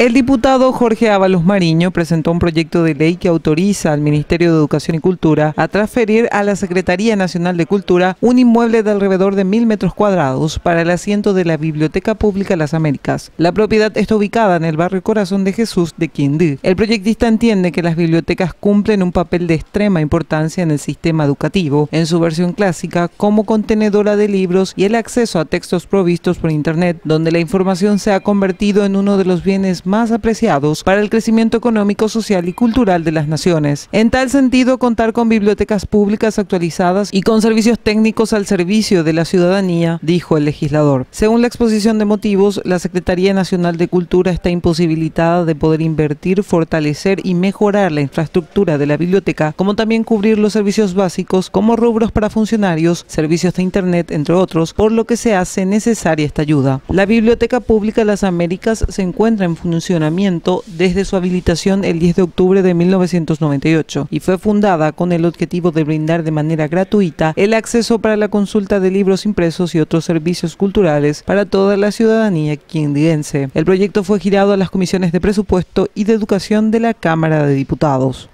El diputado Jorge Ábalos Mariño presentó un proyecto de ley que autoriza al Ministerio de Educación y Cultura a transferir a la Secretaría Nacional de Cultura un inmueble de alrededor de mil metros cuadrados para el asiento de la Biblioteca Pública Las Américas. La propiedad está ubicada en el barrio Corazón de Jesús de Quindí. El proyectista entiende que las bibliotecas cumplen un papel de extrema importancia en el sistema educativo, en su versión clásica, como contenedora de libros y el acceso a textos provistos por Internet, donde la información se ha convertido en uno de los bienes más más apreciados para el crecimiento económico, social y cultural de las naciones. En tal sentido, contar con bibliotecas públicas actualizadas y con servicios técnicos al servicio de la ciudadanía, dijo el legislador. Según la exposición de motivos, la Secretaría Nacional de Cultura está imposibilitada de poder invertir, fortalecer y mejorar la infraestructura de la biblioteca, como también cubrir los servicios básicos como rubros para funcionarios, servicios de Internet, entre otros, por lo que se hace necesaria esta ayuda. La Biblioteca Pública de las Américas se encuentra en función funcionamiento desde su habilitación el 10 de octubre de 1998 y fue fundada con el objetivo de brindar de manera gratuita el acceso para la consulta de libros impresos y otros servicios culturales para toda la ciudadanía quindiense. El proyecto fue girado a las comisiones de presupuesto y de educación de la Cámara de Diputados.